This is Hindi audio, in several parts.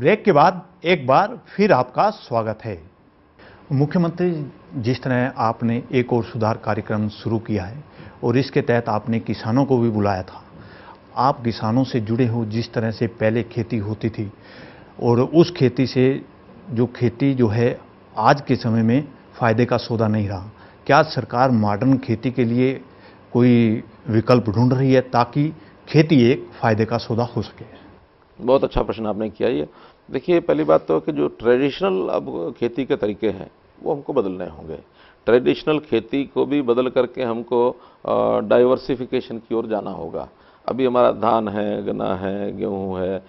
ब्रेक के बाद एक बार फिर आपका स्वागत है मुख्यमंत्री जिस तरह आपने एक और सुधार कार्यक्रम शुरू किया है और इसके तहत आपने किसानों को भी बुलाया था आप किसानों से जुड़े हो जिस तरह से पहले खेती होती थी और उस खेती से जो खेती जो है आज के समय में फ़ायदे का सौदा नहीं रहा क्या सरकार मॉडर्न खेती के लिए कोई विकल्प ढूंढ रही है ताकि खेती एक फ़ायदे का सौदा हो सके बहुत अच्छा प्रश्न आपने किया ये देखिए पहली बात तो कि जो ट्रेडिशनल अब खेती के तरीके हैं वो हमको बदलने होंगे ट्रेडिशनल खेती को भी बदल करके हमको डाइवर्सिफिकेशन की ओर जाना होगा अभी हमारा धान है गन्ना है गेहूँ है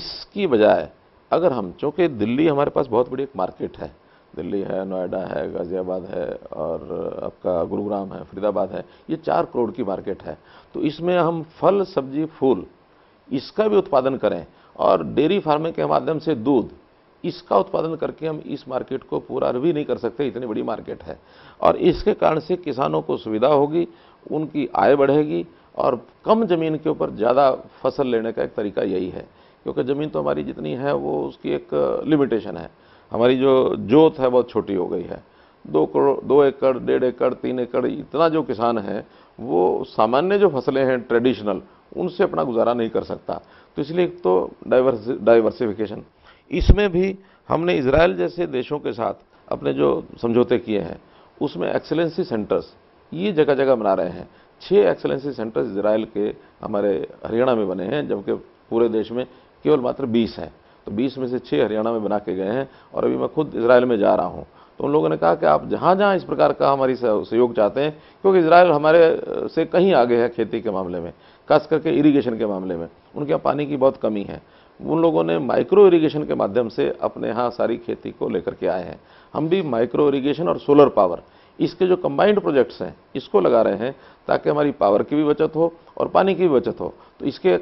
इसकी बजाय अगर हम चूँकि दिल्ली हमारे पास बहुत बड़ी एक मार्केट है दिल्ली है नोएडा है गाज़ियाबाद है और आपका गुरुग्राम है फरीदाबाद है ये चार करोड़ की मार्केट है तो इसमें हम फल सब्जी फूल इसका भी उत्पादन करें और डेयरी फार्मिंग के माध्यम से दूध इसका उत्पादन करके हम इस मार्केट को पूरा भी नहीं कर सकते इतनी बड़ी मार्केट है और इसके कारण से किसानों को सुविधा होगी उनकी आय बढ़ेगी और कम ज़मीन के ऊपर ज़्यादा फसल लेने का एक तरीका यही है क्योंकि ज़मीन तो हमारी जितनी है वो उसकी एक लिमिटेशन है हमारी जो जोत है बहुत छोटी हो गई है दो करोड़ दो एकड़ डेढ़ एकड़ तीन एकड़ इतना जो किसान है वो सामान्य जो फसलें हैं ट्रेडिशनल उनसे अपना गुजारा नहीं कर सकता तो इसलिए तो डाइवर्स डाइवर्सिफिकेशन इसमें भी हमने इसराइल जैसे देशों के साथ अपने जो समझौते किए हैं उसमें एक्सेलेंसी सेंटर्स ये जगह जगह बना रहे हैं छः एक्सेलेंसी सेंटर्स इसराइल के हमारे हरियाणा में बने हैं जबकि पूरे देश में केवल मात्र बीस हैं तो बीस में से छः हरियाणा में बना के गए हैं और अभी मैं खुद इसराइल में जा रहा हूँ तो उन लोगों ने कहा कि आप जहाँ जहाँ इस प्रकार का हमारी सहयोग चाहते हैं क्योंकि इसराइल हमारे से कहीं आगे है खेती के मामले में खास करके इरीगेशन के मामले में उनके यहाँ पानी की बहुत कमी है उन लोगों ने माइक्रो इरिगेशन के माध्यम से अपने यहाँ सारी खेती को लेकर के आए हैं हम भी माइक्रो इरिगेशन और सोलर पावर इसके जो कंबाइंड प्रोजेक्ट्स हैं इसको लगा रहे हैं ताकि हमारी पावर की भी बचत हो और पानी की भी बचत हो तो इसके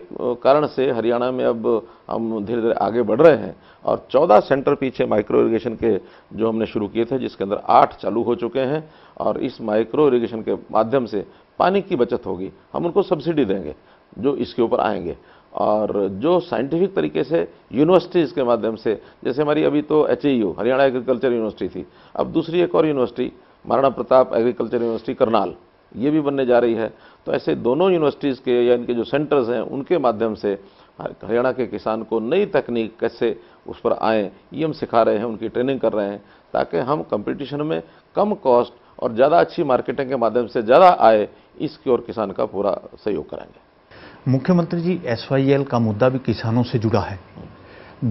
कारण से हरियाणा में अब हम धीरे धीरे आगे बढ़ रहे हैं और 14 सेंटर पीछे माइक्रो इरिगेशन के जो हमने शुरू किए थे जिसके अंदर आठ चालू हो चुके हैं और इस माइक्रो इरिगेशन के माध्यम से पानी की बचत होगी हम उनको सब्सिडी देंगे जो इसके ऊपर आएंगे और जो साइंटिफिक तरीके से यूनिवर्सिटीज़ के माध्यम से जैसे हमारी अभी तो एच हरियाणा एग्रीकल्चर यूनिवर्सिटी थी अब दूसरी एक और university Maharana Pratap agriculture university Karnal ये भी बनने जा रही है तो ऐसे दोनों यूनिवर्सिटीज़ के या इनके जो सेंटर्स हैं उनके माध्यम से हरियाणा के किसान को नई तकनीक कैसे उस पर आएँ ये हम सिखा रहे हैं उनकी ट्रेनिंग कर रहे हैं ताकि हम कंपटीशन में कम कॉस्ट और ज़्यादा अच्छी मार्केटिंग के माध्यम से ज़्यादा आए इसकी ओर किसान का पूरा सहयोग करेंगे मुख्यमंत्री जी एस का मुद्दा भी किसानों से जुड़ा है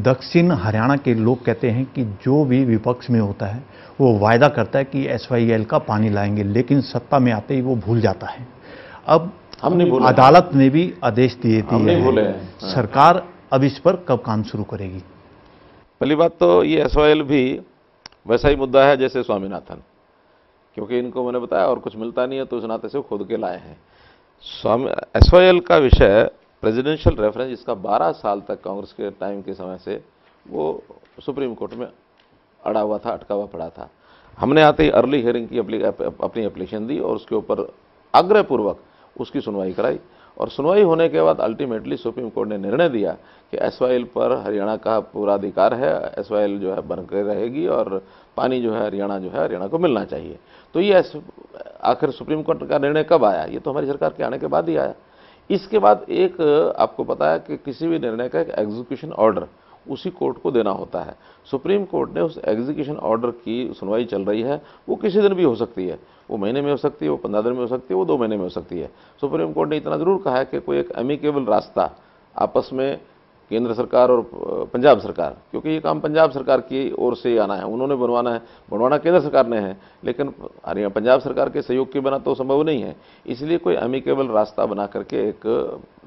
दक्षिण हरियाणा के लोग कहते हैं कि जो भी विपक्ष में होता है वो वायदा करता है कि एस का पानी लाएंगे लेकिन सत्ता में आते ही वो भूल जाता है अब हमने अदालत ने भी आदेश दिए थे हाँ। सरकार अब इस पर कब काम शुरू करेगी पहली बात तो ये एस भी वैसा ही मुद्दा है जैसे स्वामीनाथन क्योंकि इनको मैंने बताया और कुछ मिलता नहीं है तो उस नाते से खुद के लाए हैं स्वामी एस का विषय प्रेसिडेंशियल रेफरेंस जिसका 12 साल तक कांग्रेस के टाइम के समय से वो सुप्रीम कोर्ट में अड़ा हुआ था अटका हुआ पड़ा था हमने आते ही अर्ली हियरिंग की अपनी एप्लीकेशन दी और उसके ऊपर आग्रहपूर्वक उसकी सुनवाई कराई और सुनवाई होने के बाद अल्टीमेटली सुप्रीम कोर्ट ने निर्णय दिया कि एस पर हरियाणा का पूरा अधिकार है एस जो है बनकर रहेगी और पानी जो है हरियाणा जो है हरियाणा को मिलना चाहिए तो ये आखिर सुप्रीम कोर्ट का निर्णय कब आया ये तो हमारी सरकार के आने के बाद ही आया इसके बाद एक आपको पता है कि किसी भी निर्णय का एक एग्जीक्यूशन ऑर्डर उसी कोर्ट को देना होता है सुप्रीम कोर्ट ने उस एग्जीक्यूशन ऑर्डर की सुनवाई चल रही है वो किसी दिन भी हो सकती है वो महीने में हो सकती है वो पंद्रह दिन में हो सकती है वो दो महीने में हो सकती है सुप्रीम कोर्ट ने इतना ज़रूर कहा है कि कोई एक एमिकेबल रास्ता आपस में केंद्र सरकार और पंजाब सरकार क्योंकि ये काम पंजाब सरकार की ओर से आना है उन्होंने बनवाना है बनवाना केंद्र सरकार ने है लेकिन हरियाणा पंजाब सरकार के सहयोग के बिना तो संभव नहीं है इसलिए कोई अमिकेबल रास्ता बना करके एक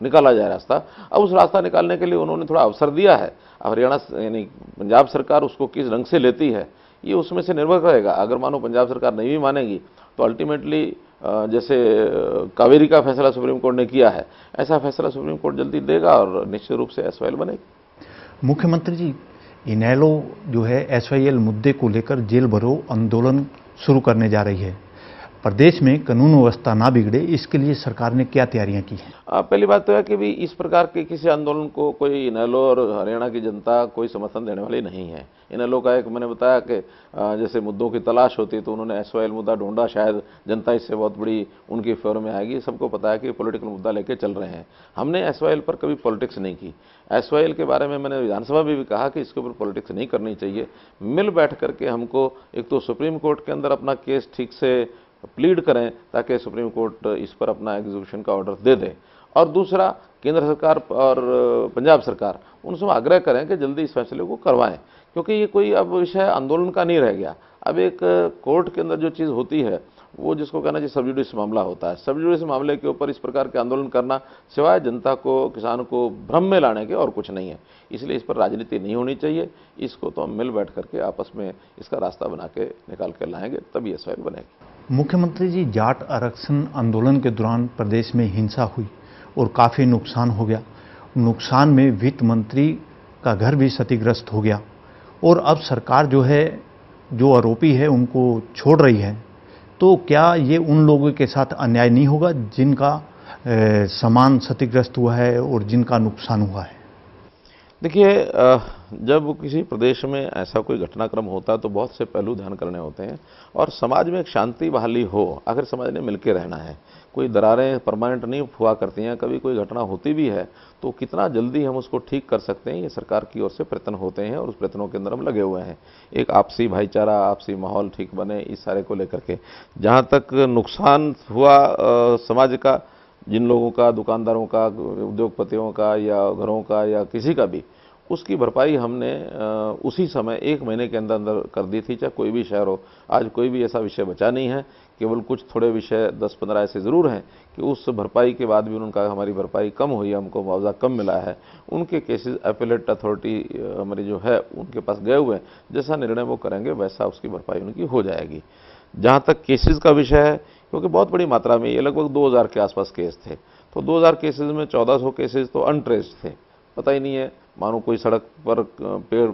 निकाला जाए रास्ता अब उस रास्ता निकालने के लिए उन्होंने थोड़ा अवसर दिया है अब हरियाणा यानी पंजाब सरकार उसको किस ढंग से लेती है ये उसमें से निर्भर रहेगा अगर मानो पंजाब सरकार नहीं भी मानेगी तो अल्टीमेटली जैसे कावेरी का फैसला सुप्रीम कोर्ट ने किया है ऐसा फैसला सुप्रीम कोर्ट जल्दी देगा और निश्चित रूप से एस बनेगी मुख्यमंत्री जी इनैलो जो है एस मुद्दे को लेकर जेल भरो आंदोलन शुरू करने जा रही है प्रदेश में कानून व्यवस्था ना बिगड़े इसके लिए सरकार ने क्या तैयारियां की हैं पहली बात तो है कि भी इस प्रकार के किसी आंदोलन को कोई इनलो और हरियाणा की जनता कोई समर्थन देने वाली नहीं है एलो का एक मैंने बताया कि जैसे मुद्दों की तलाश होती तो उन्होंने एस मुद्दा ढूंढा शायद जनता इससे बहुत बड़ी उनकी फेवर में आएगी सबको पता है कि पॉलिटिकल मुद्दा लेके चल रहे हैं हमने एस पर कभी पॉलिटिक्स नहीं की एस के बारे में मैंने विधानसभा में भी कहा कि इसके ऊपर पॉलिटिक्स नहीं करनी चाहिए मिल बैठ करके हमको एक तो सुप्रीम कोर्ट के अंदर अपना केस ठीक से प्लीड करें ताकि सुप्रीम कोर्ट इस पर अपना एग्जीक्यूशन का ऑर्डर दे दे और दूसरा केंद्र सरकार और पंजाब सरकार उनसे आग्रह करें कि जल्दी इस फैसले को करवाएं क्योंकि ये कोई अब विषय आंदोलन का नहीं रह गया अब एक कोर्ट के अंदर जो चीज़ होती है वो जिसको कहना चाहिए सब्जुडिस मामला होता है सब्जुडिस मामले के ऊपर इस प्रकार के आंदोलन करना सिवाय जनता को किसान को भ्रम में लाने के और कुछ नहीं है इसलिए इस पर राजनीति नहीं होनी चाहिए इसको तो हम मिल बैठ करके आपस में इसका रास्ता बना के निकाल कर लाएंगे तभी ये बनेगी मुख्यमंत्री जी जाट आरक्षण आंदोलन के दौरान प्रदेश में हिंसा हुई और काफ़ी नुकसान हो गया नुकसान में वित्त मंत्री का घर भी क्षतिग्रस्त हो गया और अब सरकार जो है जो आरोपी है उनको छोड़ रही है तो क्या ये उन लोगों के साथ अन्याय नहीं होगा जिनका सामान क्षतिग्रस्त हुआ है और जिनका नुकसान हुआ है देखिए जब किसी प्रदेश में ऐसा कोई घटनाक्रम होता है तो बहुत से पहलू ध्यान करने होते हैं और समाज में एक शांति बहाली हो आखिर समाज ने मिलकर रहना है कोई दरारें परमानेंट नहीं हुआ करती हैं कभी कोई घटना होती भी है तो कितना जल्दी हम उसको ठीक कर सकते हैं ये सरकार की ओर से प्रयत्न होते हैं और उस प्रयत्नों के अंदर हम लगे हुए हैं एक आपसी भाईचारा आपसी माहौल ठीक बने इस सारे को लेकर के जहाँ तक नुकसान हुआ आ, समाज का जिन लोगों का दुकानदारों का उद्योगपतियों का या घरों का या किसी का भी उसकी भरपाई हमने उसी समय एक महीने के अंदर अंदर कर दी थी चाहे कोई भी शहर हो आज कोई भी ऐसा विषय बचा नहीं है केवल कुछ थोड़े विषय दस पंद्रह ऐसे ज़रूर हैं कि उस भरपाई के बाद भी उनका हमारी भरपाई कम हुई है हमको मुआवजा कम मिला है उनके केसेस अपेलेट अथॉरिटी हमारी जो है उनके पास गए हुए हैं जैसा निर्णय वो करेंगे वैसा उसकी भरपाई उनकी हो जाएगी जहाँ तक केसेज का विषय है क्योंकि बहुत बड़ी मात्रा में ये लगभग दो के आसपास केस थे तो दो केसेज में चौदह केसेस तो अनट्रेस्ड थे पता ही नहीं है मानो कोई सड़क पर पेड़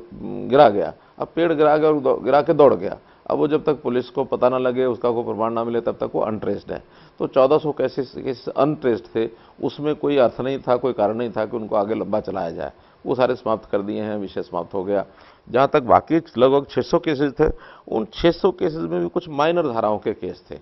गिरा गया अब पेड़ गिरा गया गिरा के दौड़ गया अब वो जब तक पुलिस को पता ना लगे उसका कोई प्रमाण ना मिले तब तक वो अनट्रेस्ड है तो 1400 सौ केसेस केस अनट्रेस्ड थे उसमें कोई अर्थ नहीं था कोई कारण नहीं था कि उनको आगे लंबा चलाया जाए वो सारे समाप्त कर दिए हैं विषय समाप्त हो गया जहाँ तक बाकी लगभग 600 केसेज थे उन 600 केसेज में भी कुछ माइनर धाराओं के केस थे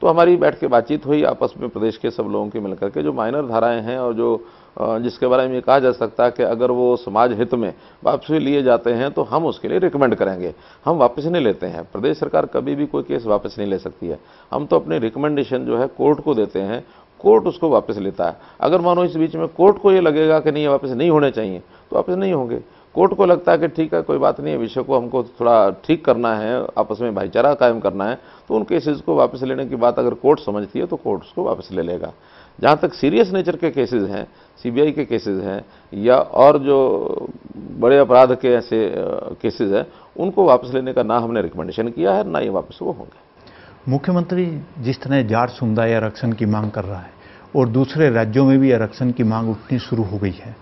तो हमारी बैठ के बातचीत हुई आपस में प्रदेश के सब लोगों के मिलकर के जो माइनर धाराएं हैं और जो जिसके बारे में कहा जा सकता है कि अगर वो समाज हित में वापसी लिए जाते हैं तो हम उसके लिए रिकमेंड करेंगे हम वापस नहीं लेते हैं प्रदेश सरकार कभी भी कोई केस वापस नहीं ले सकती है हम तो अपनी रिकमेंडेशन जो है कोर्ट को देते हैं कोर्ट उसको वापस लेता है अगर मानो इस बीच में कोर्ट को ये लगेगा कि नहीं ये वापस नहीं होने चाहिए तो वापस नहीं होंगे कोर्ट को लगता है कि ठीक है कोई बात नहीं है विषय को हमको थोड़ा ठीक करना है आपस में भाईचारा कायम करना है तो उन केसेस को वापस लेने की बात अगर कोर्ट समझती है तो कोर्ट उसको वापस ले लेगा जहाँ तक सीरियस नेचर के केसेस हैं सीबीआई के केसेस हैं या और जो बड़े अपराध के ऐसे केसेस हैं उनको वापस लेने का ना हमने रिकमेंडेशन किया है ना ये वापस वो होंगे मुख्यमंत्री जिस तरह जाट समुदाय आरक्षण की मांग कर रहा है और दूसरे राज्यों में भी आरक्षण की मांग उठनी शुरू हो गई है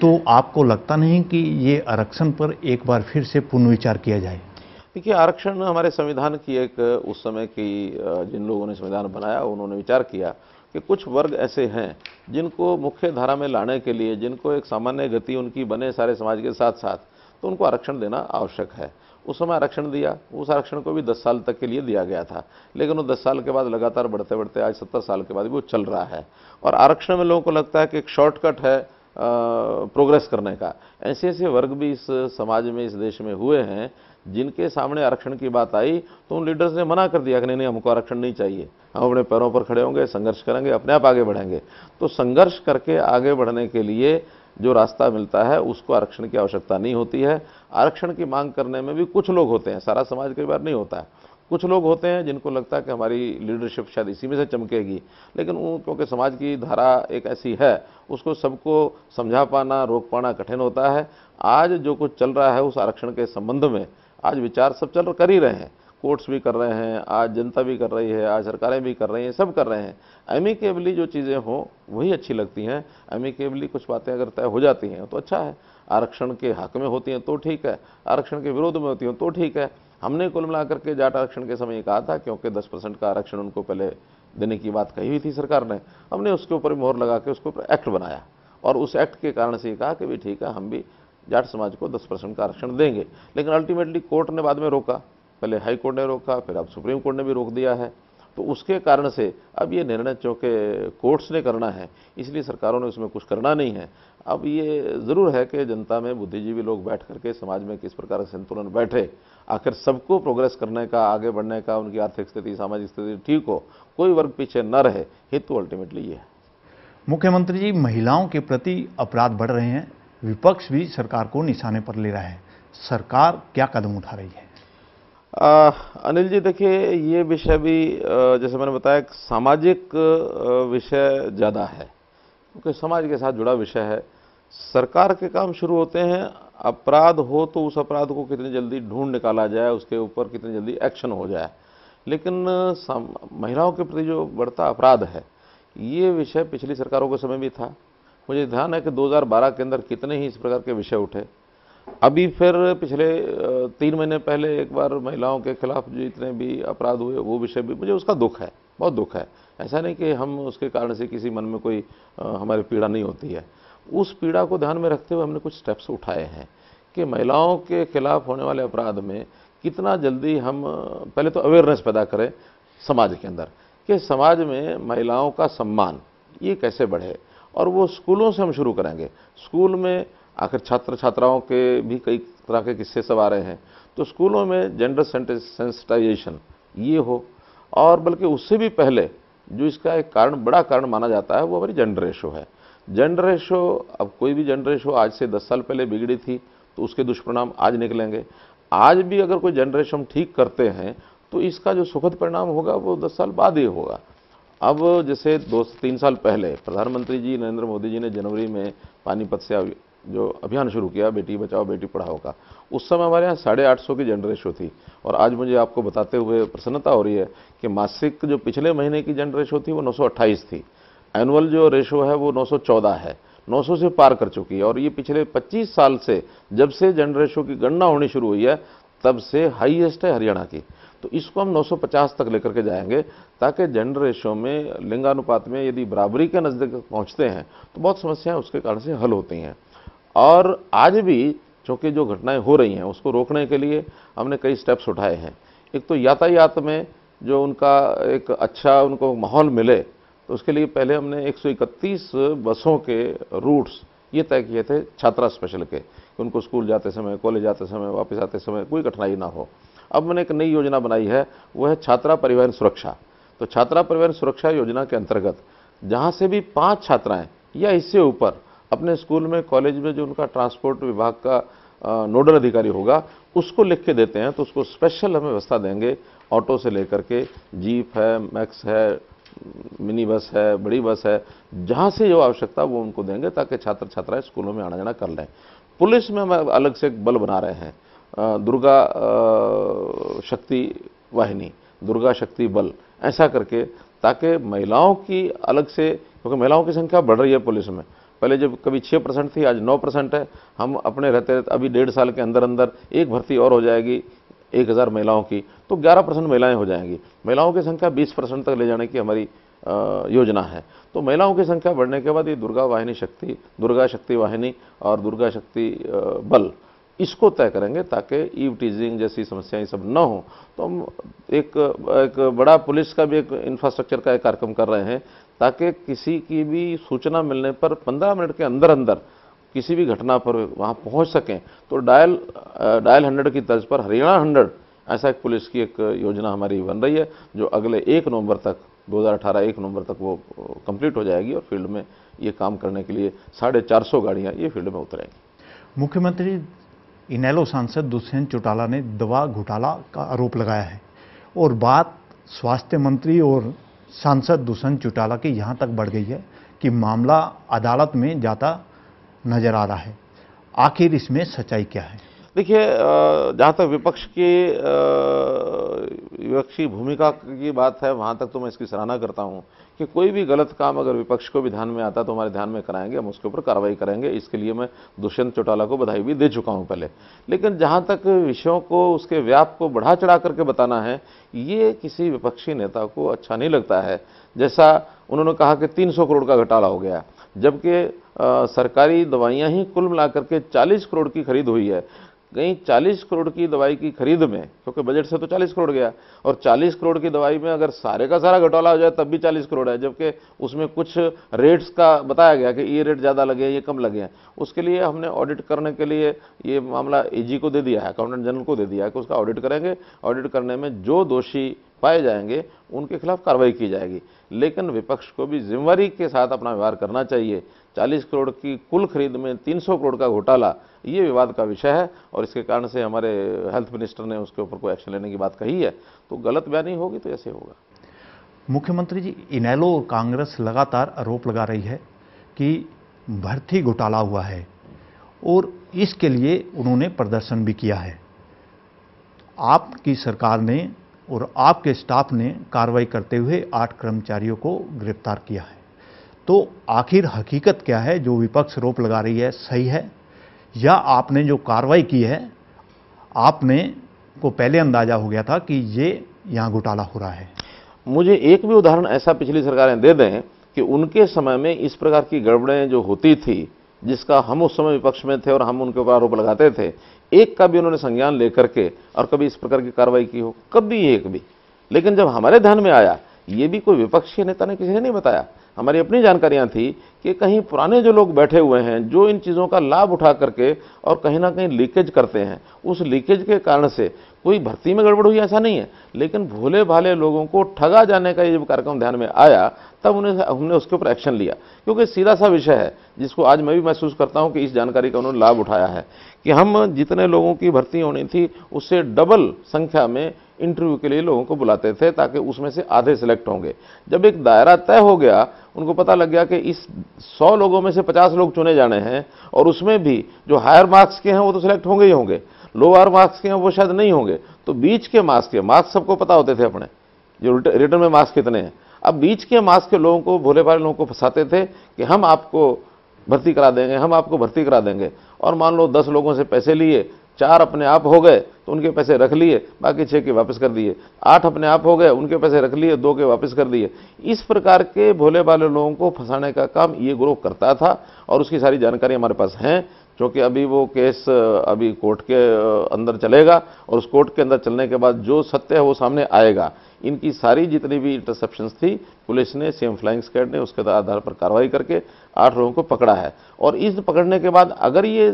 तो आपको लगता नहीं कि ये आरक्षण पर एक बार फिर से पुनर्विचार किया जाए देखिए आरक्षण हमारे संविधान की एक उस समय की जिन लोगों ने संविधान बनाया उन्होंने विचार किया कि कुछ वर्ग ऐसे हैं जिनको मुख्य धारा में लाने के लिए जिनको एक सामान्य गति उनकी बने सारे समाज के साथ साथ तो उनको आरक्षण देना आवश्यक है उस समय आरक्षण दिया उस आरक्षण को भी 10 साल तक के लिए दिया गया था लेकिन वो 10 साल के बाद लगातार बढ़ते बढ़ते आज 70 साल के बाद भी वो चल रहा है और आरक्षण में लोगों को लगता है कि एक शॉर्टकट है प्रोग्रेस करने का ऐसे ऐसे वर्ग भी इस समाज में इस देश में हुए हैं जिनके सामने आरक्षण की बात आई तो उन लीडर्स ने मना कर दिया कि नहीं नहीं हमको आरक्षण नहीं चाहिए हम अपने पैरों पर खड़े होंगे संघर्ष करेंगे अपने आप आगे बढ़ेंगे तो संघर्ष करके आगे बढ़ने के लिए जो रास्ता मिलता है उसको आरक्षण की आवश्यकता नहीं होती है आरक्षण की मांग करने में भी कुछ लोग होते हैं सारा समाज कई बार नहीं होता है कुछ लोग होते हैं जिनको लगता है कि हमारी लीडरशिप शायद इसी में से चमकेगी लेकिन वो क्योंकि समाज की धारा एक ऐसी है उसको सबको समझा पाना रोक पाना कठिन होता है आज जो कुछ चल रहा है उस आरक्षण के संबंध में आज विचार सब चल कर ही रहे हैं कोर्ट्स भी कर रहे हैं आज जनता भी कर रही है आज सरकारें भी कर रही हैं सब कर रहे हैं एमिकेबली जो चीज़ें हों वही अच्छी लगती हैं एमिकेबली कुछ बातें अगर तय हो जाती हैं तो अच्छा है आरक्षण के हक में होती हैं तो ठीक है आरक्षण के विरोध में होती हैं तो ठीक है हमने कुल मिलाकर के जाट आरक्षण के समय कहा था क्योंकि दस परसेंट का आरक्षण उनको पहले देने की बात कही हुई थी सरकार ने हमने उसके ऊपर मोहर लगा के उसके ऊपर एक्ट बनाया और उस एक्ट के कारण से कहा कि भाई ठीक है हम भी जाट समाज को दस परसेंट का आरक्षण देंगे लेकिन अल्टीमेटली कोर्ट ने बाद में रोका पहले हाई कोर्ट ने रोका फिर अब सुप्रीम कोर्ट ने भी रोक दिया है तो उसके कारण से अब ये निर्णय चूँकि कोर्ट्स ने करना है इसलिए सरकारों ने उसमें कुछ करना नहीं है अब ये ज़रूर है कि जनता में बुद्धिजीवी लोग बैठ करके समाज में किस प्रकार से संतुलन बैठे आखिर सबको प्रोग्रेस करने का आगे बढ़ने का उनकी आर्थिक स्थिति सामाजिक स्थिति ठीक हो कोई वर्ग पीछे न रहे हित तो अल्टीमेटली ये है मुख्यमंत्री जी महिलाओं के प्रति अपराध बढ़ रहे हैं विपक्ष भी सरकार को निशाने पर ले रहा है सरकार क्या कदम उठा रही है आ, अनिल जी देखिए ये विषय भी जैसे मैंने बताया सामाजिक विषय ज़्यादा है क्योंकि समाज के साथ जुड़ा विषय है सरकार के काम शुरू होते हैं अपराध हो तो उस अपराध को कितनी जल्दी ढूंढ निकाला जाए उसके ऊपर कितनी जल्दी एक्शन हो जाए लेकिन महिलाओं के प्रति जो बढ़ता अपराध है ये विषय पिछली सरकारों के समय भी था मुझे ध्यान है कि 2012 के अंदर कितने ही इस प्रकार के विषय उठे अभी फिर पिछले तीन महीने पहले एक बार महिलाओं के खिलाफ जितने भी अपराध हुए वो विषय भी मुझे उसका दुख है बहुत दुख है ऐसा नहीं कि हम उसके कारण से किसी मन में कोई हमारी पीड़ा नहीं होती है उस पीड़ा को ध्यान में रखते हुए हमने कुछ स्टेप्स उठाए हैं कि महिलाओं के खिलाफ होने वाले अपराध में कितना जल्दी हम पहले तो अवेयरनेस पैदा करें समाज के अंदर कि समाज में महिलाओं का सम्मान ये कैसे बढ़े और वो स्कूलों से हम शुरू करेंगे स्कूल में आखिर छात्र छात्राओं के भी कई तरह के किस्से सब आ रहे हैं तो स्कूलों में जेंडर सेंसिटाइजेशन ये हो और बल्कि उससे भी पहले जो इसका एक कारण बड़ा कारण माना जाता है वो हमारी जेंडर रेशो है जेंडर रेशो अब कोई भी जेंडर रेशो आज से दस साल पहले बिगड़ी थी तो उसके दुष्परिणाम आज निकलेंगे आज भी अगर कोई जेंडर रेशो हम ठीक करते हैं तो इसका जो सुखद परिणाम होगा वो दस साल बाद ही होगा अब जैसे दो तीन साल पहले प्रधानमंत्री जी नरेंद्र मोदी जी ने जनवरी में पानीपत से जो अभियान शुरू किया बेटी बचाओ बेटी पढ़ाओ का उस समय हमारे यहाँ साढ़े आठ सौ की जेंडर रेशो थी और आज मुझे आपको बताते हुए प्रसन्नता हो रही है कि मासिक जो पिछले महीने की जेंडर रेशो थी वो अट्ठाईस थी एनुअल जो रेशो है वो चौदह है 900 से पार कर चुकी है और ये पिछले 25 साल से जब से जेंडर रेशो की गणना होनी शुरू हुई है तब से हाईएस्ट है हरियाणा की तो इसको हम 950 तक लेकर के जाएंगे ताकि जेंडर रेशो में लिंगानुपात में यदि बराबरी के नज़दीक पहुंचते हैं तो बहुत समस्याएं उसके कारण से हल होती हैं और आज भी चूँकि जो घटनाएं हो रही हैं उसको रोकने के लिए हमने कई स्टेप्स उठाए हैं एक तो यातायात में जो उनका एक अच्छा उनको माहौल मिले तो उसके लिए पहले हमने 131 बसों के रूट्स ये तय किए थे छात्रा स्पेशल के कि उनको स्कूल जाते समय कॉलेज जाते समय वापस आते समय कोई कठिनाई ना हो अब मैंने एक नई योजना बनाई है वो है छात्रा परिवहन सुरक्षा तो छात्रा परिवहन सुरक्षा योजना के अंतर्गत जहाँ से भी पाँच छात्राएँ या इससे ऊपर अपने स्कूल में कॉलेज में जो उनका ट्रांसपोर्ट विभाग का नोडल अधिकारी होगा उसको लिख के देते हैं तो उसको स्पेशल हमें व्यवस्था देंगे ऑटो से लेकर के जीप है मैक्स है मिनी बस है बड़ी बस है जहाँ से जो आवश्यकता वो उनको देंगे ताकि छात्र छात्राएं स्कूलों में आना जाना कर लें पुलिस में हम अलग से एक बल बना रहे हैं दुर्गा शक्ति वाहिनी दुर्गा शक्ति बल ऐसा करके ताकि महिलाओं की अलग से क्योंकि महिलाओं की संख्या बढ़ रही है पुलिस में पहले जब कभी छः परसेंट थी आज नौ परसेंट है हम अपने रहते रहते अभी डेढ़ साल के अंदर अंदर एक भर्ती और हो जाएगी एक हज़ार महिलाओं की तो ग्यारह परसेंट महिलाएँ हो जाएंगी महिलाओं की संख्या बीस परसेंट तक ले जाने की हमारी योजना है तो महिलाओं की संख्या बढ़ने के बाद ये दुर्गा वाहिनी शक्ति दुर्गा शक्ति वाहिनी और दुर्गा शक्ति बल इसको तय करेंगे ताकि ईव टीजिंग जैसी समस्याएं सब ना हो तो हम एक एक बड़ा पुलिस का भी एक इंफ्रास्ट्रक्चर का एक कार्यक्रम कर रहे हैं ताकि किसी की भी सूचना मिलने पर 15 मिनट के अंदर अंदर किसी भी घटना पर वहाँ पहुँच सकें तो डायल डायल हंड्रेड की तर्ज पर हरियाणा हंड्रेड ऐसा एक पुलिस की एक योजना हमारी बन रही है जो अगले एक नवंबर तक 2018 एक नवंबर तक वो कंप्लीट हो जाएगी और फील्ड में ये काम करने के लिए साढ़े चार सौ गाड़ियाँ ये फील्ड में उतरेंगी मुख्यमंत्री इनेलो सांसद दुष्यंत चौटाला ने दवा घोटाला का आरोप लगाया है और बात स्वास्थ्य मंत्री और सांसद दुष्यंत चौटाला की यहाँ तक बढ़ गई है कि मामला अदालत में जाता नजर आ रहा है आखिर इसमें सच्चाई क्या है देखिए जहाँ तक विपक्ष की विपक्षी भूमिका की बात है वहाँ तक तो मैं इसकी सराहना करता हूँ कि कोई भी गलत काम अगर विपक्ष को भी ध्यान में आता तो हमारे ध्यान में कराएंगे हम उसके ऊपर कार्रवाई करेंगे इसके लिए मैं दुष्यंत चौटाला को बधाई भी दे चुका हूँ पहले लेकिन जहाँ तक विषयों को उसके व्याप को बढ़ा चढ़ा करके बताना है ये किसी विपक्षी नेता को अच्छा नहीं लगता है जैसा उन्होंने कहा कि तीन करोड़ का घोटाला हो गया जबकि सरकारी दवाइयाँ ही कुल मिलाकर के चालीस करोड़ की खरीद हुई है गई 40 करोड़ की दवाई की खरीद में क्योंकि बजट से तो 40 करोड़ गया और 40 करोड़ की दवाई में अगर सारे का सारा घोटाला हो जाए तब भी 40 करोड़ है जबकि उसमें कुछ रेट्स का बताया गया कि ये रेट ज़्यादा लगे ये कम लगे हैं उसके लिए हमने ऑडिट करने के लिए ये मामला एजी को दे दिया है अकाउंटेंट जनरल को दे दिया है कि उसका ऑडिट करेंगे ऑडिट करने में जो दोषी पाए जाएंगे उनके खिलाफ कार्रवाई की जाएगी लेकिन विपक्ष को भी जिम्मेवारी के साथ अपना व्यवहार करना चाहिए 40 करोड़ की कुल खरीद में 300 करोड़ का घोटाला ये विवाद का विषय है और इसके कारण से हमारे हेल्थ मिनिस्टर ने उसके ऊपर कोई एक्शन लेने की बात कही है तो गलत बयानी होगी तो ऐसे होगा मुख्यमंत्री जी इनैलो और कांग्रेस लगातार आरोप लगा रही है कि भर्ती घोटाला हुआ है और इसके लिए उन्होंने प्रदर्शन भी किया है आपकी सरकार ने और आपके स्टाफ ने कार्रवाई करते हुए आठ कर्मचारियों को गिरफ्तार किया है तो आखिर हकीकत क्या है जो विपक्ष रोप लगा रही है सही है या आपने जो कार्रवाई की है आपने को पहले अंदाजा हो गया था कि ये यहाँ घोटाला हो रहा है मुझे एक भी उदाहरण ऐसा पिछली सरकारें दे दें कि उनके समय में इस प्रकार की गड़बड़ें जो होती थी जिसका हम उस समय विपक्ष में थे और हम उनके ऊपर आरोप लगाते थे एक का भी उन्होंने संज्ञान लेकर के और कभी इस प्रकार की कार्रवाई की हो कभी एक भी लेकिन जब हमारे ध्यान में आया ये भी कोई विपक्ष के नेता ने किसी ने नहीं बताया हमारी अपनी जानकारियाँ थी कि कहीं पुराने जो लोग बैठे हुए हैं जो इन चीज़ों का लाभ उठा करके और कहीं ना कहीं लीकेज करते हैं उस लीकेज के कारण से कोई भर्ती में गड़बड़ हुई ऐसा नहीं है लेकिन भोले भाले लोगों को ठगा जाने का ये जब कार्यक्रम ध्यान में आया तब उन्हें हमने उसके ऊपर एक्शन लिया क्योंकि सीधा सा विषय है जिसको आज मैं भी महसूस करता हूँ कि इस जानकारी का उन्होंने लाभ उठाया है कि हम जितने लोगों की भर्ती होनी थी उससे डबल संख्या में इंटरव्यू के लिए लोगों को बुलाते थे ताकि उसमें से आधे सिलेक्ट होंगे जब एक दायरा तय हो गया उनको पता लग गया कि इस सौ लोगों में से पचास लोग चुने जाने हैं और उसमें भी जो हायर मार्क्स के हैं वो तो सिलेक्ट होंगे ही होंगे लोअर मार्क्स के हैं वो शायद नहीं होंगे तो बीच के मार्क्स के मार्क्स सबको पता होते थे अपने जो रिटर्न में मार्क्स कितने हैं अब बीच के मार्क्स के लोगों को भोले भाले लोगों को फंसाते थे कि हम आपको भर्ती करा देंगे हम आपको भर्ती करा देंगे और मान लो दस लोगों से पैसे लिए चार अपने आप हो गए तो उनके पैसे रख लिए बाकी छः के वापस कर दिए आठ अपने आप हो गए उनके पैसे रख लिए दो के वापस कर दिए इस प्रकार के भोले भाले लोगों को फंसाने का काम ये ग्रोह करता था और उसकी सारी जानकारी हमारे पास हैं क्योंकि अभी वो केस अभी कोर्ट के अंदर चलेगा और उस कोर्ट के अंदर चलने के बाद जो सत्य है वो सामने आएगा इनकी सारी जितनी भी इंटरसेप्शन थी पुलिस ने सीएम फ्लाइंग स्कैड ने उसके आधार पर कार्रवाई करके आठ लोगों को पकड़ा है और इस पकड़ने के बाद अगर ये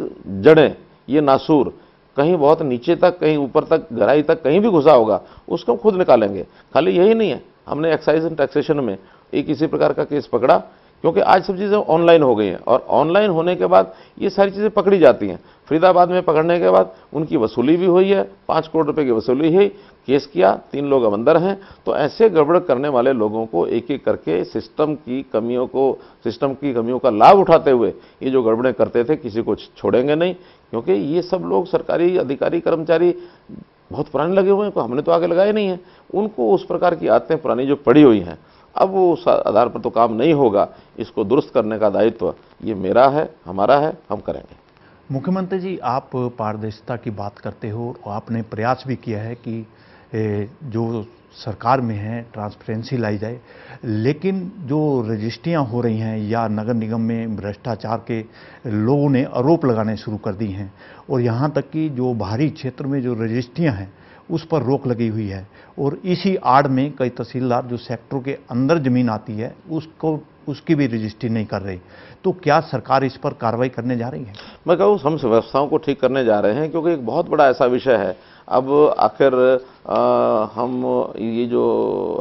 जड़ें ये नासूर कहीं बहुत नीचे तक कहीं ऊपर तक गहराई तक कहीं भी घुसा होगा उसको हम खुद निकालेंगे खाली यही नहीं है हमने एक्साइज एंड टैक्सेशन में एक इसी प्रकार का केस पकड़ा क्योंकि आज सब चीज़ें ऑनलाइन हो गई हैं और ऑनलाइन होने के बाद ये सारी चीज़ें पकड़ी जाती हैं फरीदाबाद में पकड़ने के बाद उनकी वसूली भी हुई है पाँच करोड़ रुपए की वसूली हुई केस किया तीन लोग अंदर हैं तो ऐसे गड़बड़ करने वाले लोगों को एक एक करके सिस्टम की कमियों को सिस्टम की कमियों का लाभ उठाते हुए ये जो गड़बड़े करते थे किसी को छोड़ेंगे नहीं क्योंकि ये सब लोग सरकारी अधिकारी कर्मचारी बहुत पुराने लगे हुए हैं हमने तो आगे लगाए नहीं हैं उनको उस प्रकार की आदतें पुरानी जो पड़ी हुई हैं अब वो उस आधार पर तो काम नहीं होगा इसको दुरुस्त करने का दायित्व ये मेरा है हमारा है हम करेंगे मुख्यमंत्री जी आप पारदर्शिता की बात करते हो और आपने प्रयास भी किया है कि जो सरकार में है ट्रांसपेरेंसी लाई जाए लेकिन जो रजिस्ट्रियाँ हो रही हैं या नगर निगम में भ्रष्टाचार के लोगों ने आरोप लगाने शुरू कर दी हैं और यहाँ तक कि जो बाहरी क्षेत्र में जो रजिस्ट्रियाँ हैं उस पर रोक लगी हुई है और इसी आड़ में कई तहसीलदार जो सेक्टरों के अंदर ज़मीन आती है उसको उसकी भी रजिस्ट्री नहीं कर रही तो क्या सरकार इस पर कार्रवाई करने जा रही है मैं कहूँ हम व्यवस्थाओं को ठीक करने जा रहे हैं क्योंकि एक बहुत बड़ा ऐसा विषय है अब आखिर हम ये जो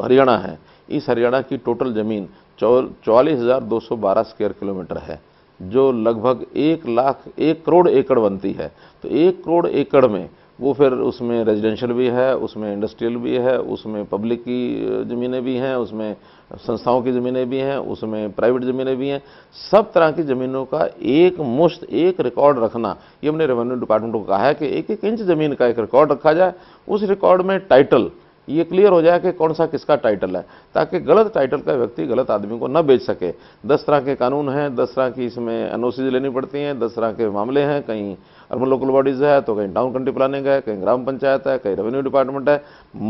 हरियाणा है इस हरियाणा की टोटल ज़मीन चौवालीस हज़ार दो सौ बारह स्क्वेयर किलोमीटर है जो लगभग एक लाख एक करोड़ एकड़ बनती है तो एक करोड़ एकड़ में वो फिर उसमें रेजिडेंशियल भी है उसमें इंडस्ट्रियल भी है उसमें पब्लिक की ज़मीनें भी हैं उसमें संस्थाओं की ज़मीनें भी हैं उसमें प्राइवेट ज़मीनें भी हैं सब तरह की ज़मीनों का एक मुश्त एक रिकॉर्ड रखना ये हमने रेवेन्यू डिपार्टमेंट को कहा है कि एक एक इंच ज़मीन का एक रिकॉर्ड रखा जाए उस रिकॉर्ड में टाइटल ये क्लियर हो जाए कि कौन सा किसका टाइटल है ताकि गलत टाइटल का व्यक्ति गलत आदमी को न बेच सके दस तरह के कानून हैं दस तरह की इसमें एन लेनी पड़ती हैं दस तरह के मामले हैं कहीं अर्बन लोकल बॉडीज़ है तो कहीं टाउन कंट्री प्लानिंग है कहीं ग्राम पंचायत है कहीं रेवेन्यू डिपार्टमेंट है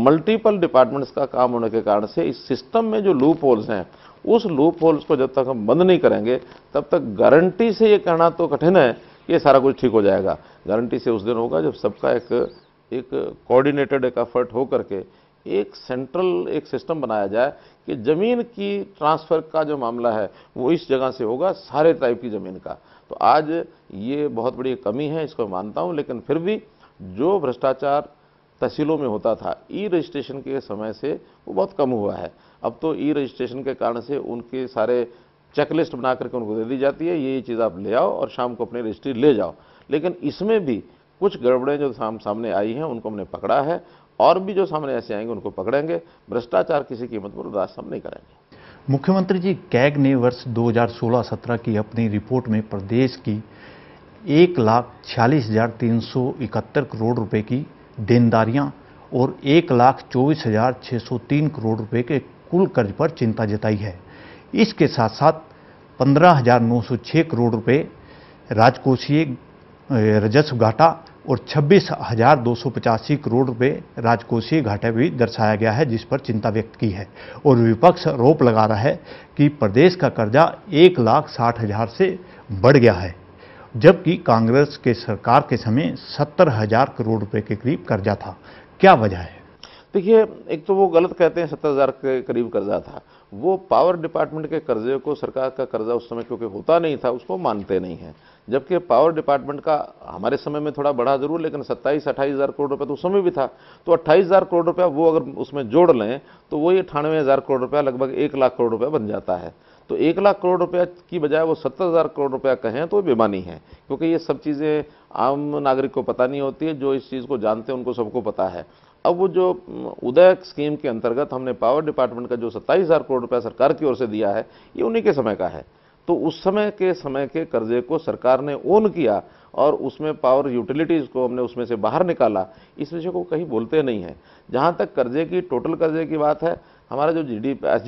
मल्टीपल डिपार्टमेंट्स का काम होने के कारण से इस सिस्टम में जो लूप होल्स हैं उस लूप होल्स को जब तक हम बंद नहीं करेंगे तब तक गारंटी से ये कहना तो कठिन है कि ये सारा कुछ ठीक हो जाएगा गारंटी से उस दिन होगा जब सबका एक एक कोऑर्डिनेटेड एक एफर्ट हो करके एक सेंट्रल एक सिस्टम बनाया जाए कि ज़मीन की ट्रांसफ़र का जो मामला है वो इस जगह से होगा सारे टाइप की ज़मीन का तो आज ये बहुत बड़ी कमी है इसको मानता हूँ लेकिन फिर भी जो भ्रष्टाचार तहसीलों में होता था ई रजिस्ट्रेशन के समय से वो बहुत कम हुआ है अब तो ई रजिस्ट्रेशन के कारण से उनके सारे चेकलिस्ट बना करके उनको दे दी जाती है ये ये चीज़ आप ले आओ और शाम को अपनी रजिस्ट्री ले जाओ लेकिन इसमें भी कुछ गड़बड़ें जो सामने आई हैं उनको हमने पकड़ा है और भी जो सामने ऐसे आएंगे उनको पकड़ेंगे भ्रष्टाचार किसी कीमत पर बर्दाश्त हम नहीं करेंगे मुख्यमंत्री जी कैग ने वर्ष 2016-17 की अपनी रिपोर्ट में प्रदेश की एक लाख छियालीस हजार तीन सौ इकहत्तर करोड़ रुपए की देनदारियां और एक लाख चौबीस हजार छः सौ तीन करोड़ रुपए के कुल कर्ज पर चिंता जताई है इसके साथ साथ पंद्रह हजार नौ सौ छः करोड़ रुपए राजकोषीय रजस्व घाटा और छब्बीस हजार दो सौ पचासी करोड़ रुपए राजकोषीय घाटे भी दर्शाया गया है जिस पर चिंता व्यक्त की है और विपक्ष आरोप लगा रहा है कि प्रदेश का कर्जा एक लाख साठ हजार से बढ़ गया है जबकि कांग्रेस के सरकार के समय सत्तर हजार करोड़ रुपए के करीब कर्जा था क्या वजह है देखिए एक तो वो गलत कहते हैं सत्तर हज़ार के करीब कर्जा था वो पावर डिपार्टमेंट के कर्जे को सरकार का कर्जा उस समय क्योंकि होता नहीं था उसको मानते नहीं हैं जबकि पावर डिपार्टमेंट का हमारे समय में थोड़ा बढ़ा जरूर लेकिन सत्ताईस अट्ठाईस हज़ार करोड़ रुपया तो उस समय भी था तो अट्ठाईस हज़ार करोड़ रुपया वो अगर उसमें जोड़ लें तो वही अठानवे हज़ार करोड़ रुपया लगभग एक लाख करोड़ रुपया बन जाता है तो एक लाख करोड़ रुपया की बजाय वो सत्तर हज़ार करोड़ रुपया कहें तो बेमानी है क्योंकि ये सब चीज़ें आम नागरिक को पता नहीं होती है जो इस चीज़ को जानते हैं उनको सबको पता है अब वो जो उदय स्कीम के अंतर्गत हमने पावर डिपार्टमेंट का जो सत्ताईस हज़ार करोड़ रुपया सरकार की ओर से दिया है ये उन्हीं के समय का है तो उस समय के समय के कर्जे को सरकार ने ओन किया और उसमें पावर यूटिलिटीज़ को हमने उसमें से बाहर निकाला इस विषय को कहीं बोलते नहीं हैं जहाँ तक कर्जे की टोटल कर्जे की बात है हमारा जो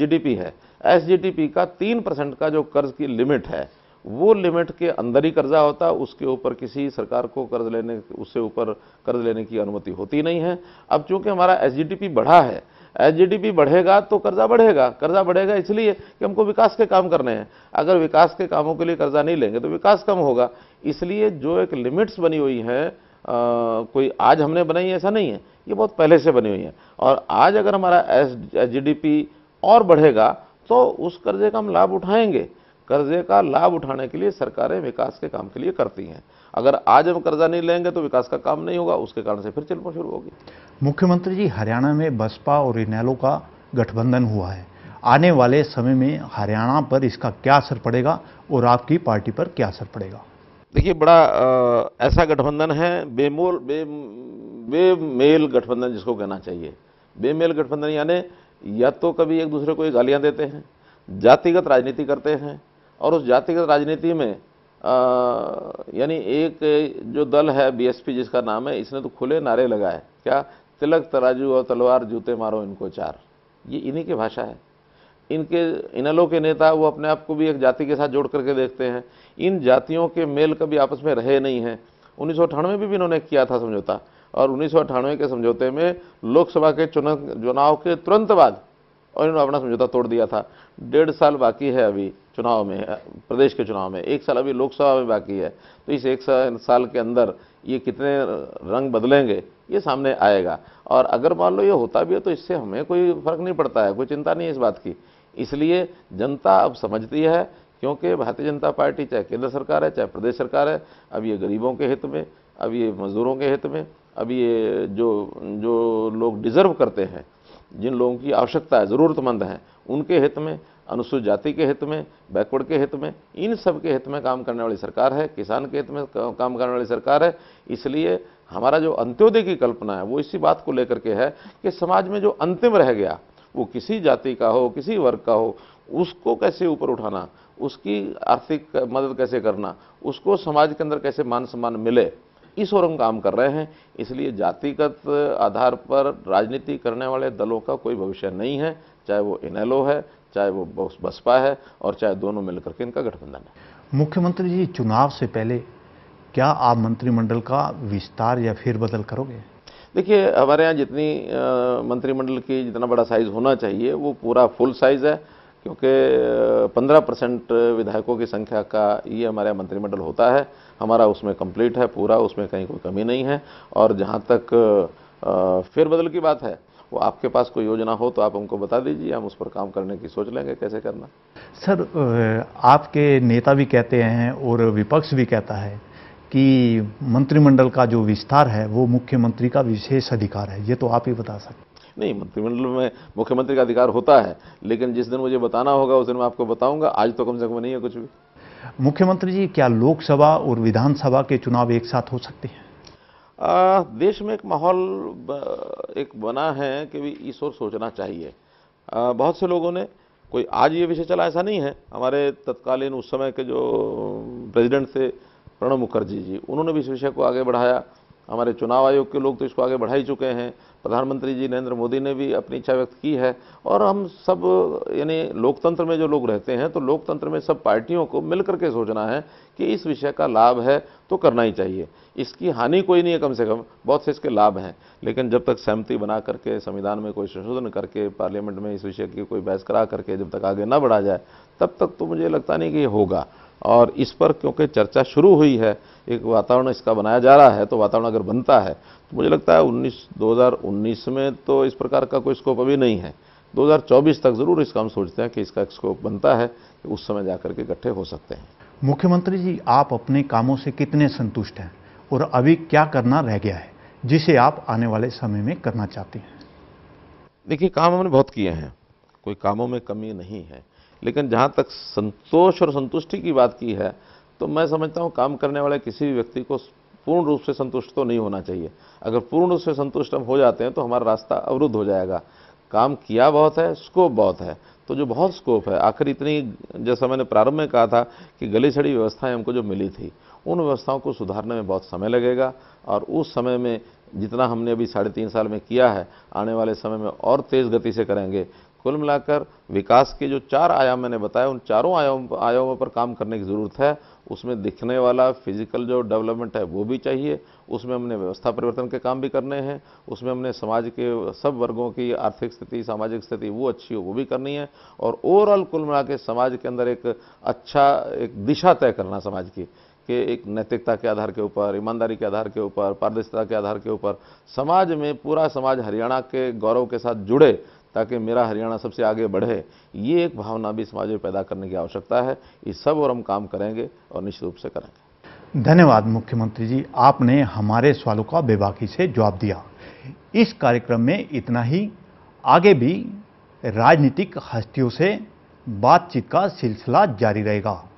जी डी है एस का तीन परसेंट का जो कर्ज की लिमिट है वो लिमिट के अंदर ही कर्जा होता उसके ऊपर किसी सरकार को कर्ज लेने उससे ऊपर कर्ज लेने की अनुमति होती नहीं है अब चूँकि हमारा एस बढ़ा है जीडीपी बढ़ेगा तो कर्जा बढ़ेगा कर्जा बढ़ेगा इसलिए कि हमको विकास के काम करने हैं अगर विकास के कामों के लिए कर्जा नहीं लेंगे तो विकास कम होगा इसलिए जो एक लिमिट्स बनी हुई है कोई आज हमने बनाई ऐसा नहीं है ये बहुत पहले से बनी हुई है और आज अगर हमारा एस जी और बढ़ेगा तो उस कर्जे का हम लाभ उठाएंगे कर्जे का लाभ उठाने के लिए सरकारें विकास के काम के लिए करती हैं अगर आज हम कर्जा नहीं लेंगे तो विकास का काम नहीं होगा उसके कारण से फिर चिल्पा शुरू होगी मुख्यमंत्री जी हरियाणा में बसपा और इनैलो का गठबंधन हुआ है आने वाले समय में हरियाणा पर इसका क्या असर पड़ेगा और आपकी पार्टी पर क्या असर पड़ेगा देखिए बड़ा आ, ऐसा गठबंधन है बेमोल बे बेमेल गठबंधन जिसको कहना चाहिए बेमेल गठबंधन यानी या तो कभी एक दूसरे को गालियां देते हैं जातिगत राजनीति करते हैं और उस जातिगत राजनीति में यानी एक जो दल है बीएसपी जिसका नाम है इसने तो खुले नारे लगाए क्या तिलक तराजू और तलवार जूते मारो इनको चार ये इन्हीं की भाषा है इनके इनलों के नेता वो अपने आप को भी एक जाति के साथ जोड़ करके देखते हैं इन जातियों के मेल कभी आपस में रहे नहीं हैं उन्नीस में भी इन्होंने किया था समझौता और उन्नीस के समझौते में लोकसभा के चुनाव के तुरंत बाद और इन्होंने अपना समझौता तोड़ दिया था डेढ़ साल बाकी है अभी चुनाव में प्रदेश के चुनाव में एक साल अभी लोकसभा में बाकी है तो इस एक साल के अंदर ये कितने रंग बदलेंगे ये सामने आएगा और अगर मान लो ये होता भी है तो इससे हमें कोई फर्क नहीं पड़ता है कोई चिंता नहीं है इस बात की इसलिए जनता अब समझती है क्योंकि भारतीय जनता पार्टी चाहे केंद्र सरकार है चाहे प्रदेश सरकार है अब ये गरीबों के हित में अब ये मज़दूरों के हित में अब ये जो जो लोग डिज़र्व करते हैं जिन लोगों की आवश्यकता है ज़रूरतमंद हैं उनके हित में अनुसूचित जाति के हित में बैकवर्ड के हित में इन सब के हित में काम करने वाली सरकार है किसान के हित में काम करने वाली सरकार है इसलिए हमारा जो अंत्योदय की कल्पना है वो इसी बात को लेकर के है कि समाज में जो अंतिम रह गया वो किसी जाति का हो किसी वर्ग का हो उसको कैसे ऊपर उठाना उसकी आर्थिक मदद कैसे करना उसको समाज के अंदर कैसे मान सम्मान मिले इस ओर हम काम कर रहे हैं इसलिए जातिगत आधार पर राजनीति करने वाले दलों का कोई भविष्य नहीं है चाहे वो इनैलो है चाहे वो बसपा है और चाहे दोनों मिलकर के इनका गठबंधन है मुख्यमंत्री जी चुनाव से पहले क्या आप मंत्रिमंडल का विस्तार या फिर बदल करोगे देखिए हमारे यहाँ जितनी मंत्रिमंडल की जितना बड़ा साइज होना चाहिए वो पूरा फुल साइज है क्योंकि 15 परसेंट विधायकों की संख्या का ये हमारे मंत्रिमंडल होता है हमारा उसमें कंप्लीट है पूरा उसमें कहीं कोई कमी नहीं है और जहाँ तक फिर बदल की बात है वो आपके पास कोई योजना हो तो आप हमको बता दीजिए हम उस पर काम करने की सोच लेंगे कैसे करना सर आपके नेता भी कहते हैं और विपक्ष भी कहता है कि मंत्रिमंडल का जो विस्तार है वो मुख्यमंत्री का विशेष अधिकार है ये तो आप ही बता सकते नहीं मंत्रिमंडल में मुख्यमंत्री का अधिकार होता है लेकिन जिस दिन मुझे बताना होगा उस दिन मैं आपको बताऊंगा आज तो कम से कम नहीं है कुछ भी मुख्यमंत्री जी क्या लोकसभा और विधानसभा के चुनाव एक साथ हो सकते हैं आ, देश में एक माहौल एक बना है कि भी इस ओर सोचना चाहिए आ, बहुत से लोगों ने कोई आज ये विषय चला ऐसा नहीं है हमारे तत्कालीन उस समय के जो प्रेसिडेंट थे प्रणब मुखर्जी जी उन्होंने भी इस विषय को आगे बढ़ाया हमारे चुनाव आयोग के लोग तो इसको आगे बढ़ा ही चुके हैं प्रधानमंत्री जी नरेंद्र मोदी ने भी अपनी इच्छा व्यक्त की है और हम सब यानी लोकतंत्र में जो लोग रहते हैं तो लोकतंत्र में सब पार्टियों को मिल करके सोचना है कि इस विषय का लाभ है तो करना ही चाहिए इसकी हानि कोई नहीं है कम से कम बहुत से इसके लाभ हैं लेकिन जब तक सहमति बना करके संविधान में कोई संशोधन करके पार्लियामेंट में इस विषय की कोई बहस करा करके जब तक आगे ना बढ़ा जाए तब तक तो मुझे लगता नहीं कि होगा और इस पर क्योंकि चर्चा शुरू हुई है एक वातावरण इसका बनाया जा रहा है तो वातावरण अगर बनता है मुझे लगता है 19 2019 में तो इस प्रकार का कोई स्कोप अभी नहीं है 2024 तक ज़रूर इसका हम सोचते हैं कि इसका स्कोप बनता है कि उस समय जाकर के इकट्ठे हो सकते हैं मुख्यमंत्री जी आप अपने कामों से कितने संतुष्ट हैं और अभी क्या करना रह गया है जिसे आप आने वाले समय में करना चाहते हैं देखिए काम हमने बहुत किए हैं कोई कामों में कमी नहीं है लेकिन जहाँ तक संतोष और संतुष्टि की बात की है तो मैं समझता हूँ काम करने वाले किसी भी व्यक्ति को पूर्ण रूप से संतुष्ट तो नहीं होना चाहिए अगर पूर्ण रूप से संतुष्ट हम हो जाते हैं तो हमारा रास्ता अवरुद्ध हो जाएगा काम किया बहुत है स्कोप बहुत है तो जो बहुत स्कोप है आखिर इतनी जैसा मैंने प्रारंभ में कहा था कि गली छड़ी व्यवस्थाएं हमको जो मिली थी उन व्यवस्थाओं को सुधारने में बहुत समय लगेगा और उस समय में जितना हमने अभी साढ़े तीन साल में किया है आने वाले समय में और तेज़ गति से करेंगे कुल मिलाकर विकास के जो चार आयाम मैंने बताया उन चारों आयाम आयामों पर काम करने की ज़रूरत है उसमें दिखने वाला फिजिकल जो डेवलपमेंट है वो भी चाहिए उसमें हमने व्यवस्था परिवर्तन के काम भी करने हैं उसमें हमने समाज के सब वर्गों की आर्थिक स्थिति सामाजिक स्थिति वो अच्छी हो वो भी करनी है और ओवरऑल कुल मिला के समाज के अंदर एक अच्छा एक दिशा तय करना समाज की कि एक नैतिकता के आधार के ऊपर ईमानदारी के आधार के ऊपर पारदर्शिता के आधार के ऊपर समाज में पूरा समाज हरियाणा के गौरव के साथ जुड़े ताकि मेरा हरियाणा सबसे आगे बढ़े ये एक भावना भी समाज में पैदा करने की आवश्यकता है इस सब और हम काम करेंगे और निश्चित रूप से करेंगे धन्यवाद मुख्यमंत्री जी आपने हमारे सवालों का बेबाकी से जवाब दिया इस कार्यक्रम में इतना ही आगे भी राजनीतिक हस्तियों से बातचीत का सिलसिला जारी रहेगा